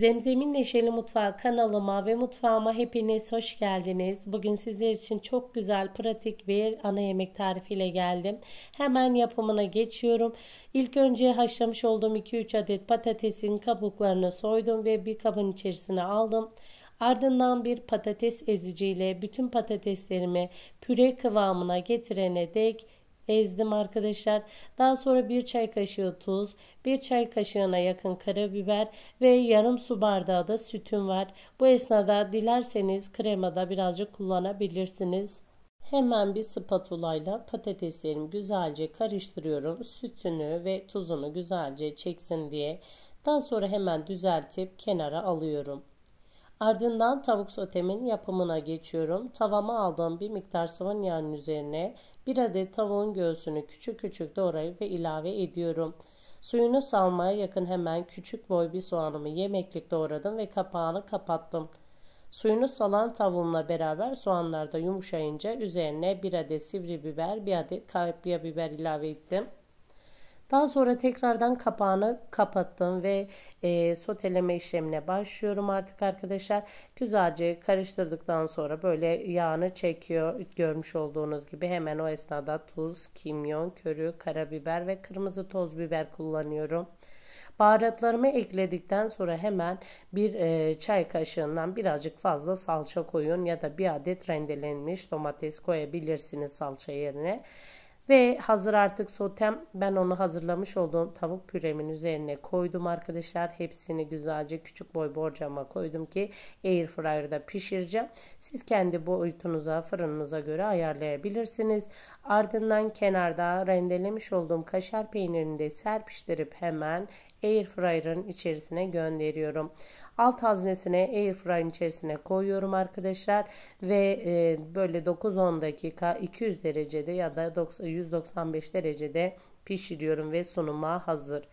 Zemzem'in Neşeli Mutfağı kanalıma ve mutfağıma hepiniz hoş geldiniz. Bugün sizler için çok güzel, pratik bir ana yemek tarifiyle geldim. Hemen yapımına geçiyorum. İlk önce haşlamış olduğum 2-3 adet patatesin kabuklarını soydum ve bir kabın içerisine aldım. Ardından bir patates eziciyle bütün patateslerimi püre kıvamına getirene dek ezdim arkadaşlar. Daha sonra bir çay kaşığı tuz, bir çay kaşığına yakın karabiber ve yarım su bardağı da sütüm var. Bu esnada dilerseniz kremada birazcık kullanabilirsiniz. Hemen bir spatula ile patateslerimi güzelce karıştırıyorum. Sütünü ve tuzunu güzelce çeksin diye. Daha sonra hemen düzeltip kenara alıyorum. Ardından tavuk sotemin yapımına geçiyorum. Tavama aldığım bir miktar sıvı yağın üzerine bir adet tavuğun göğsünü küçük küçük doğrayıp ve ilave ediyorum. Suyunu salmaya yakın hemen küçük boy bir soğanımı yemeklik doğradım ve kapağını kapattım. Suyunu salan tavuğumla beraber soğanlar da yumuşayınca üzerine bir adet sivri biber, bir adet kapya biber ilave ettim. Daha sonra tekrardan kapağını kapattım ve e, soteleme işlemine başlıyorum artık arkadaşlar. Güzelce karıştırdıktan sonra böyle yağını çekiyor. Görmüş olduğunuz gibi hemen o esnada tuz, kimyon, körü, karabiber ve kırmızı toz biber kullanıyorum. Baharatlarımı ekledikten sonra hemen bir e, çay kaşığından birazcık fazla salça koyun ya da bir adet rendelenmiş domates koyabilirsiniz salça yerine. Ve hazır artık sotem ben onu hazırlamış olduğum tavuk püremin üzerine koydum arkadaşlar. Hepsini güzelce küçük boy borcama koydum ki air fryer'da pişireceğim. Siz kendi boyutunuza fırınınıza göre ayarlayabilirsiniz. Ardından kenarda rendelemiş olduğum kaşar peynirini de serpiştirip hemen air fryer'ın içerisine gönderiyorum. Alt haznesine air fryer'ın içerisine koyuyorum arkadaşlar ve e, böyle 9-10 dakika 200 derecede ya da 90 195 derecede pişiriyorum ve sunuma hazır.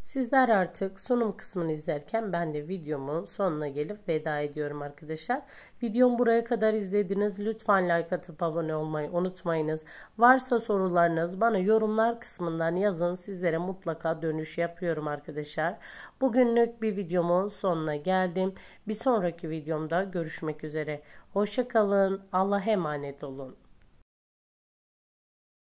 Sizler artık sunum kısmını izlerken ben de videomun sonuna gelip veda ediyorum arkadaşlar. Videomu buraya kadar izlediniz. Lütfen like atıp abone olmayı unutmayınız. Varsa sorularınız bana yorumlar kısmından yazın. Sizlere mutlaka dönüş yapıyorum arkadaşlar. Bugünlük bir videomun sonuna geldim. Bir sonraki videomda görüşmek üzere. Hoşçakalın. Allah'a emanet olun.